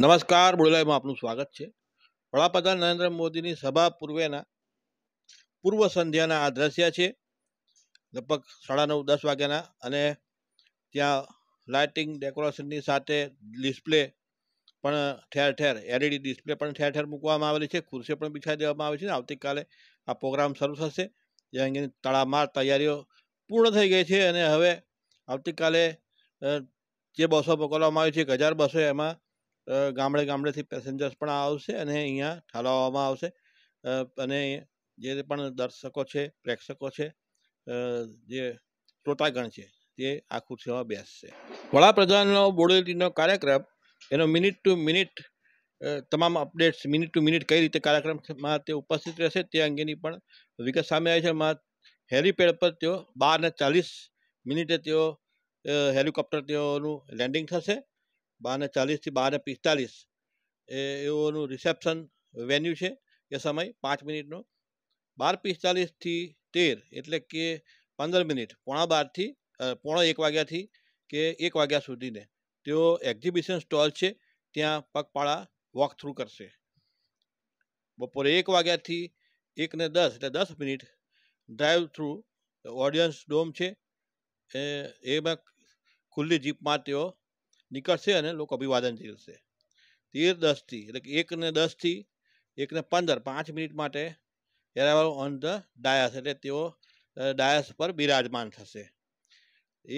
નમસ્કાર બોડેલાઈમાં આપનું સ્વાગત છે વડાપ્રધાન નરેન્દ્ર મોદીની સભા પૂર્વેના પૂર્વ સંધ્યાના આ દ્રશ્ય છે લગભગ સાડા નવ દસ વાગ્યાના અને ત્યાં લાઇટિંગ ડેકોરેશનની સાથે ડિસ્પ્લે પણ ઠેર ઠેર એલઈડી ડિસ્પ્લે પણ ઠેર ઠેર મૂકવામાં આવેલી છે ખુરશીઓ પણ બિછાઈ દેવામાં આવી છે અને આવતીકાલે આ પ્રોગ્રામ શરૂ થશે જે અંગેની તળામાર તૈયારીઓ પૂર્ણ થઈ ગઈ છે અને હવે આવતીકાલે જે બસો મોકલવામાં આવી છે એક હજાર બસો એમાં ગામડે ગામડેથી પેસેન્જર્સ પણ આવશે અને અહીંયા ઠાલવામાં આવશે અને જે પણ દર્શકો છે પ્રેક્ષકો છે જે શ્રોતાગણ છે તે આ ખુરશીમાં બેસશે વડાપ્રધાનનો બોડેલીનો કાર્યક્રમ એનો મિનિટ ટુ મિનિટ તમામ અપડેટ્સ મિનિટ ટુ મિનિટ કઈ રીતે કાર્યક્રમમાં તે ઉપસ્થિત રહેશે તે અંગેની પણ વિગત સામે આવી છે માં હેલિપેડ પર તેઓ બાર ને ચાલીસ મિનિટે તેઓ હેલિકોપ્ટર તેઓનું લેન્ડિંગ થશે બારને ચાલીસથી બારને પિસ્તાલીસ એ એઓનું રિસેપ્શન વેન્યુ છે એ સમય પાંચ મિનિટનો બાર પિસ્તાલીસથી તેર એટલે કે પંદર મિનિટ પોણા બારથી પોણા એક વાગ્યાથી કે એક વાગ્યા સુધીને તેઓ એક્ઝિબિશન સ્ટોલ છે ત્યાં પગપાળા વોક થ્રુ કરશે બપોરે એક વાગ્યાથી એકને દસ એટલે દસ minute drive through audience dome છે એમાં ખુલ્લી જીપમાં તેઓ નીકળશે અને લોકો અભિવાદન ઝીલશે તેર દસથી એટલે કે એકને દસથી એકને પંદર પાંચ મિનિટ માટે એરાવલ ઓન ધ ડાયસ એટલે તેઓ ડાયસ પર બિરાજમાન થશે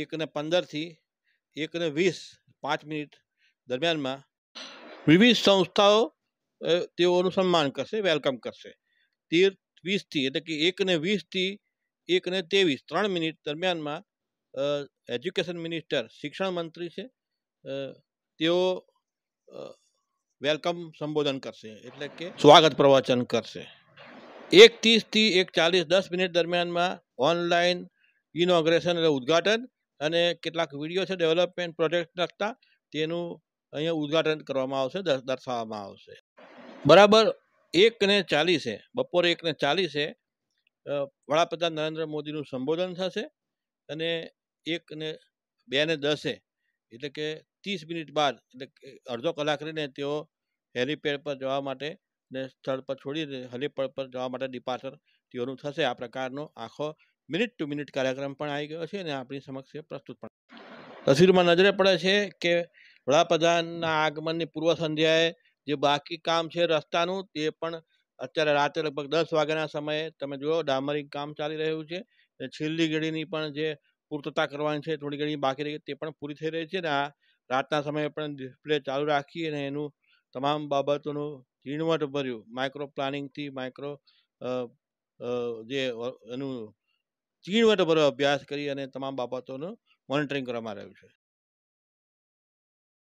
એકને પંદરથી એકને વીસ પાંચ મિનિટ દરમિયાનમાં વિવિધ સંસ્થાઓ તેઓનું સન્માન કરશે વેલકમ કરશે તેર વીસથી એટલે કે એકને વીસથી એકને ત્રેવીસ ત્રણ મિનિટ દરમિયાનમાં એજ્યુકેશન મિનિસ્ટર શિક્ષણ મંત્રી છે તેઓ વેલકમ સંબોધન કરશે એટલે કે સ્વાગત પ્રવચન કરશે એક ત્રીસથી એક ચાલીસ દસ મિનિટ દરમિયાનમાં ઓનલાઈન ઇનોગ્રેશન એટલે ઉદઘાટન અને કેટલાક વિડીયો છે ડેવલપમેન્ટ પ્રોજેક્ટ લગતા તેનું અહીંયા ઉદ્ઘાટન કરવામાં આવશે દર્શાવવામાં આવશે બરાબર એક ને ચાલીસે બપોરે એક ને ચાલીસે વડાપ્રધાન નરેન્દ્ર મોદીનું સંબોધન થશે અને એક ને બે ને દસે એટલે કે ત્રીસ મિનિટ બાદ એટલે અડધો કલાક રહીને તેઓ હેલીપેડ પર જવા માટે ને સ્થળ પર છોડીને હેલીપેડ પર જવા માટે ડિપાર્ચર તેઓનું થશે આ પ્રકારનો આખો મિનિટ ટુ મિનિટ કાર્યક્રમ પણ આવી ગયો છે અને આપણી સમક્ષ પ્રસ્તુત પણ તસવીરમાં નજરે પડે છે કે વડાપ્રધાનના આગમનની પૂર્વ સંધ્યાએ જે બાકી કામ છે રસ્તાનું તે પણ અત્યારે રાત્રે લગભગ દસ વાગ્યાના સમયે તમે જુઓ ડામરિંગ કામ ચાલી રહ્યું છે છેલ્લી ઘડીની પણ જે પૂર્તતા કરવાની છે થોડી ઘણી બાકી રહી તે પણ પૂરી થઈ રહી છે અને આ રાતના સમયે પણ ડિસ્પ્લે ચાલુ રાખી અને એનું તમામ બાબતોનું ઝીણવટભર્યું માઇક્રો પ્લાનિંગથી માઇક્રો જે એનું ઝીણવટભર્યો અભ્યાસ કરી અને તમામ બાબતોનું મોનિટરિંગ કરવામાં આવ્યું છે